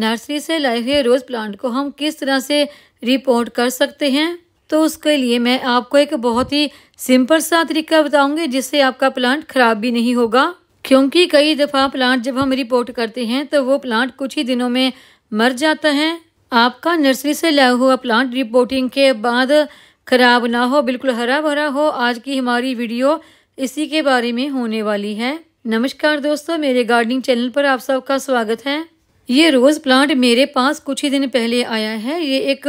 nursery से लाए हुए रोज़ प्लांट को हम किस तरह से रिपोर्ट कर सकते हैं तो उसके लिए मैं आपको एक बहुत ही सिंपल सा तरीका बताऊंगी जिससे आपका प्लांट ख़राब भी नहीं होगा क्योंकि कई दफ़ा प्लांट जब हम रिपोर्ट करते हैं तो वो प्लांट कुछ ही दिनों में मर जाता है आपका नर्सरी से लाया हुआ प्लांट रिपोर्टिंग के बाद ख़राब ना हो बिल्कुल हरा भरा हो आज की हमारी वीडियो इसी के बारे में होने वाली है नमस्कार दोस्तों मेरे गार्डनिंग चैनल पर आप सबका स्वागत है ये रोज़ प्लांट मेरे पास कुछ ही दिन पहले आया है ये एक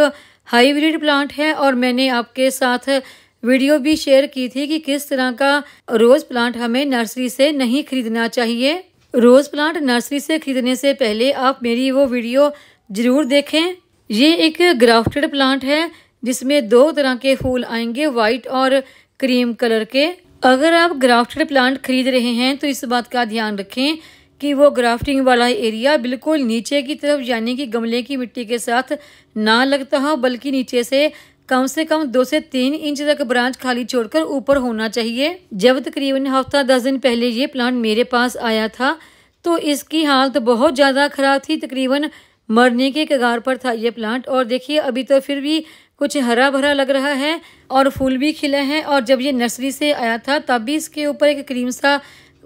हाइब्रिड प्लांट है और मैंने आपके साथ वीडियो भी शेयर की थी कि किस तरह का रोज़ प्लांट हमें नर्सरी से नहीं खरीदना चाहिए रोज़ प्लांट नर्सरी से खरीदने से पहले आप मेरी वो वीडियो ज़रूर देखें ये एक ग्राफ्टेड प्लांट है जिसमें दो तरह के फूल आएंगे वाइट और क्रीम कलर के अगर आप ग्राफ्टेड प्लांट खरीद रहे हैं तो इस बात का ध्यान रखें कि वो ग्राफ्टिंग वाला एरिया बिल्कुल नीचे की तरफ यानी कि गमले की मिट्टी के साथ ना लगता हो बल्कि नीचे से कम से कम दो से तीन इंच तक ब्रांच खाली छोड़कर ऊपर होना चाहिए जब तकरीबन हफ्ता दस दिन पहले ये प्लांट मेरे पास आया था तो इसकी हालत तो बहुत ज़्यादा ख़राब थी तकरीबन मरने के कगार पर था ये प्लांट और देखिए अभी तो फिर भी कुछ हरा भरा लग रहा है और फूल भी खिले हैं और जब ये नर्सरी से आया था तब भी इसके ऊपर एक क्रीम सा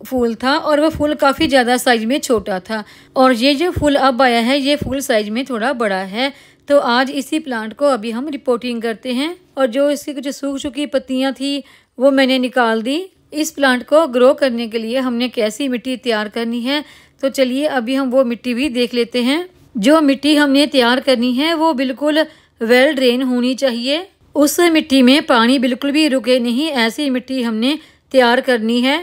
फूल था और वह फूल काफ़ी ज़्यादा साइज में छोटा था और ये जो फूल अब आया है ये फूल साइज में थोड़ा बड़ा है तो आज इसी प्लांट को अभी हम रिपोर्टिंग करते हैं और जो इसकी कुछ सूख चुकी पत्तियाँ थी वो मैंने निकाल दी इस प्लांट को ग्रो करने के लिए हमने कैसी मिट्टी तैयार करनी है तो चलिए अभी हम वो मिट्टी भी देख लेते हैं जो मिट्टी हमने तैयार करनी है वो बिल्कुल वेल ड्रेन होनी चाहिए उस मिट्टी में पानी बिल्कुल भी रुके नहीं ऐसी मिट्टी हमने तैयार करनी है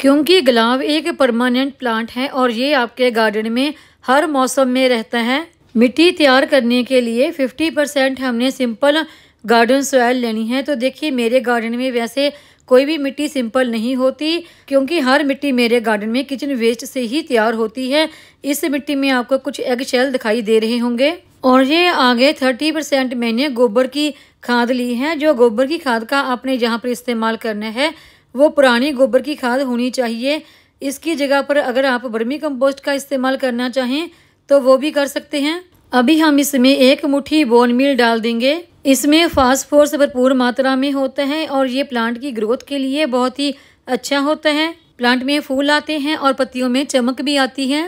क्योंकि गुलाब एक परमानेंट प्लांट है और ये आपके गार्डन में हर मौसम में रहता है मिट्टी तैयार करने के लिए 50 परसेंट हमने सिंपल गार्डन सोयल लेनी है तो देखिए मेरे गार्डन में वैसे कोई भी मिट्टी सिंपल नहीं होती क्योंकि हर मिट्टी मेरे गार्डन में किचन वेस्ट से ही तैयार होती है इस मिट्टी में आपको कुछ एग शेल दिखाई दे रहे होंगे और ये आगे 30 परसेंट मैंने गोबर की खाद ली है जो गोबर की खाद का आपने जहाँ पर इस्तेमाल करना है वो पुरानी गोबर की खाद होनी चाहिए इसकी जगह पर अगर आप बर्मी कंपोस्ट का इस्तेमाल करना चाहें तो वो भी कर सकते हैं अभी हम इसमें एक मुट्ठी बोन मील डाल देंगे इसमें फास्फोरस भरपूर मात्रा में होता है और ये प्लांट की ग्रोथ के लिए बहुत ही अच्छा होता है प्लांट में फूल आते हैं और पत्तियों में चमक भी आती है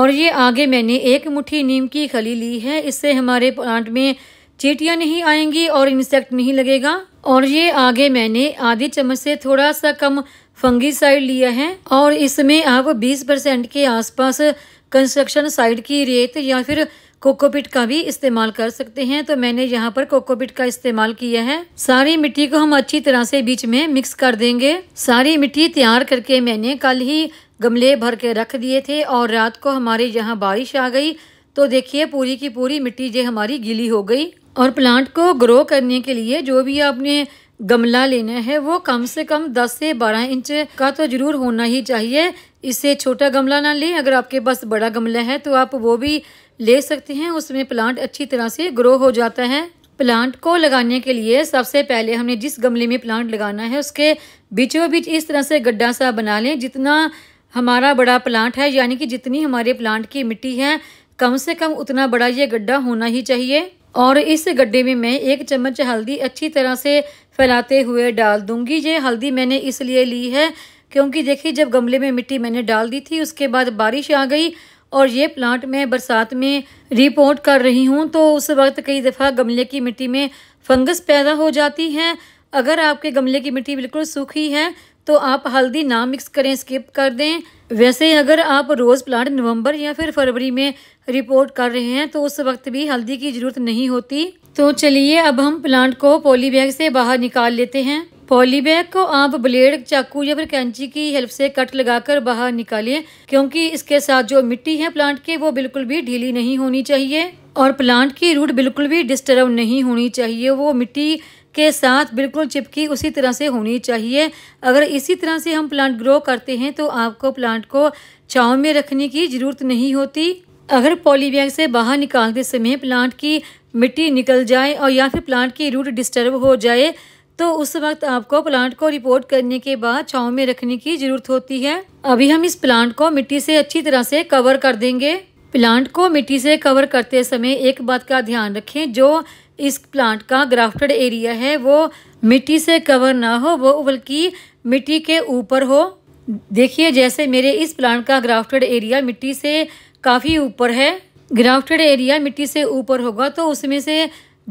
और ये आगे मैंने एक मुट्ठी नीम की खली ली है इससे हमारे प्लांट में चीटियाँ नहीं आएंगी और इंसेक्ट नहीं लगेगा और ये आगे मैंने आधी चम्मच से थोड़ा सा कम फंगी साइड लिया है और इसमें आप 20 परसेंट के आसपास कंस्ट्रक्शन साइड की रेत या फिर कोकोपिट का भी इस्तेमाल कर सकते हैं तो मैंने यहाँ पर कोकोपिट का इस्तेमाल किया है सारी मिट्टी को हम अच्छी तरह से बीच में मिक्स कर देंगे सारी मिट्टी तैयार करके मैंने कल ही गमले भर के रख दिए थे और रात को हमारे यहाँ बारिश आ गई तो देखिए पूरी की पूरी मिट्टी जो हमारी गीली हो गई और प्लांट को ग्रो करने के लिए जो भी आपने गमला लेना है वो कम से कम 10 से 12 इंच का तो ज़रूर होना ही चाहिए इससे छोटा गमला ना लें अगर आपके पास बड़ा गमला है तो आप वो भी ले सकते हैं उसमें प्लांट अच्छी तरह से ग्रो हो जाता है प्लांट को लगाने के लिए सबसे पहले हमने जिस गमले में प्लांट लगाना है उसके बीचों बीच इस तरह से गड्ढा सा बना लें जितना हमारा बड़ा प्लांट है यानी कि जितनी हमारे प्लांट की मिट्टी है कम से कम उतना बड़ा ये गड्ढा होना ही चाहिए और इस गड्ढे में मैं एक चम्मच हल्दी अच्छी तरह से फैलाते हुए डाल दूंगी ये हल्दी मैंने इसलिए ली है क्योंकि देखिए जब गमले में मिट्टी मैंने डाल दी थी उसके बाद बारिश आ गई और ये प्लांट मैं बरसात में रिपोर्ट कर रही हूँ तो उस वक्त कई दफ़ा गमले की मिट्टी में फंगस पैदा हो जाती है अगर आपके गमले की मिट्टी बिल्कुल सूखी है तो आप हल्दी ना मिक्स करें स्किप कर दें वैसे अगर आप रोज़ प्लांट नवंबर या फिर फरवरी में रिपोर्ट कर रहे हैं तो उस वक्त भी हल्दी की ज़रूरत नहीं होती तो चलिए अब हम प्लांट को पॉलीबैग से बाहर निकाल लेते हैं पॉलीबैग को आप ब्लेड चाकू या फिर कैंची की हेल्प से कट लगाकर बाहर निकालिए क्योंकि इसके साथ जो मिट्टी है प्लांट के वो बिल्कुल भी ढीली नहीं होनी चाहिए और प्लांट की रूट बिल्कुल भी डिस्टर्ब नहीं होनी चाहिए वो मिट्टी के साथ बिल्कुल चिपकी उसी तरह से होनी चाहिए अगर इसी तरह से हम प्लांट ग्रो करते हैं तो आपको प्लांट को छाँव में रखने की ज़रूरत नहीं होती अगर पॉलीबैग से बाहर निकालते समय प्लांट की मिट्टी निकल जाए और या फिर प्लांट की रूट डिस्टर्ब हो जाए तो उस वक्त आपको प्लांट को रिपोर्ट करने के बाद छाँव में रखने की ज़रूरत होती है अभी हम इस प्लांट को मिट्टी से अच्छी तरह से कवर कर देंगे प्लांट को मिट्टी से कवर करते समय एक बात का ध्यान रखें जो इस प्लांट का ग्राफ्टेड एरिया है वो मिट्टी से कवर ना हो वो बल्कि मिट्टी के ऊपर हो देखिए जैसे मेरे इस प्लांट का ग्राफ्टेड एरिया मिट्टी से काफ़ी ऊपर है ग्राफ्टेड एरिया मिट्टी से ऊपर होगा तो उसमें से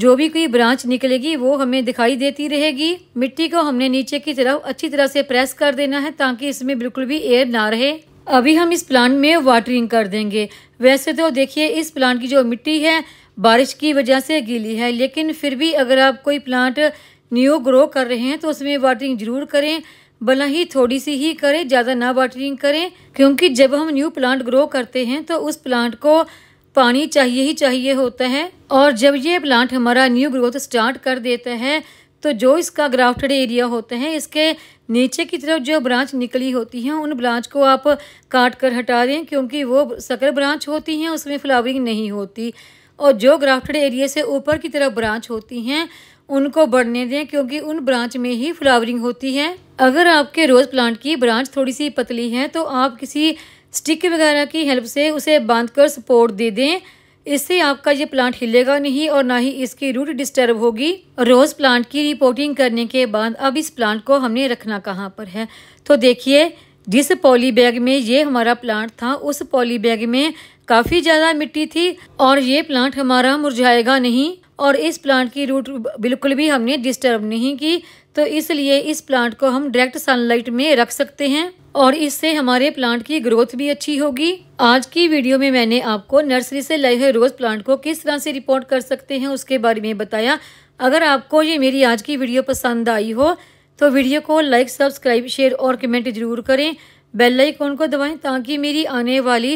जो भी कोई ब्रांच निकलेगी वो हमें दिखाई देती रहेगी मिट्टी को हमने नीचे की तरफ अच्छी तरह से प्रेस कर देना है ताकि इसमें बिल्कुल भी एयर ना रहे अभी हम इस प्लांट में वाटरिंग कर देंगे वैसे तो देखिए इस प्लांट की जो मिट्टी है बारिश की वजह से गीली है लेकिन फिर भी अगर आप कोई प्लांट न्यू ग्रो कर रहे हैं तो उसमें वाटरिंग जरूर करें भला ही थोड़ी सी ही करें ज़्यादा ना वाटरिंग करें क्योंकि जब हम न्यू प्लांट ग्रो करते हैं तो उस प्लांट को पानी चाहिए ही चाहिए होता है और जब ये प्लांट हमारा न्यू ग्रोथ स्टार्ट कर देता है तो जो इसका ग्राफ्टेड एरिया होता है इसके नीचे की तरफ जो ब्रांच निकली होती हैं उन ब्रांच को आप काट कर हटा दें क्योंकि वो सकर ब्रांच होती हैं उसमें फ्लावरिंग नहीं होती और जो ग्राफ्टेड एरिया से ऊपर की तरफ ब्रांच होती हैं उनको बढ़ने दें क्योंकि उन ब्रांच में ही फ्लावरिंग होती है अगर आपके रोज़ प्लांट की ब्रांच थोड़ी सी पतली है तो आप किसी स्टिक वगैरह की हेल्प से उसे बांधकर सपोर्ट दे दें इससे आपका ये प्लांट हिलेगा नहीं और ना ही इसकी रूट डिस्टर्ब होगी रोज़ प्लांट की रिपोर्टिंग करने के बाद अब इस प्लांट को हमने रखना कहाँ पर है तो देखिए जिस पॉली बैग में ये हमारा प्लांट था उस पॉली बैग में काफी ज्यादा मिट्टी थी और ये प्लांट हमारा मुरझाएगा नहीं और इस प्लांट की रूट बिल्कुल भी हमने डिस्टर्ब नहीं की तो इसलिए इस प्लांट को हम डायरेक्ट सनलाइट में रख सकते हैं और इससे हमारे प्लांट की ग्रोथ भी अच्छी होगी आज की वीडियो में मैंने आपको नर्सरी से लाए हुए रोज़ प्लांट को किस तरह से रिपोर्ट कर सकते हैं उसके बारे में बताया अगर आपको ये मेरी आज की वीडियो पसंद आई हो तो वीडियो को लाइक सब्सक्राइब शेयर और कमेंट जरूर करें बेल आइकॉन को दबाएं ताकि मेरी आने वाली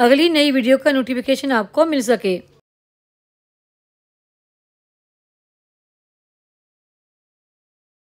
अगली नई वीडियो का नोटिफिकेशन आपको मिल सके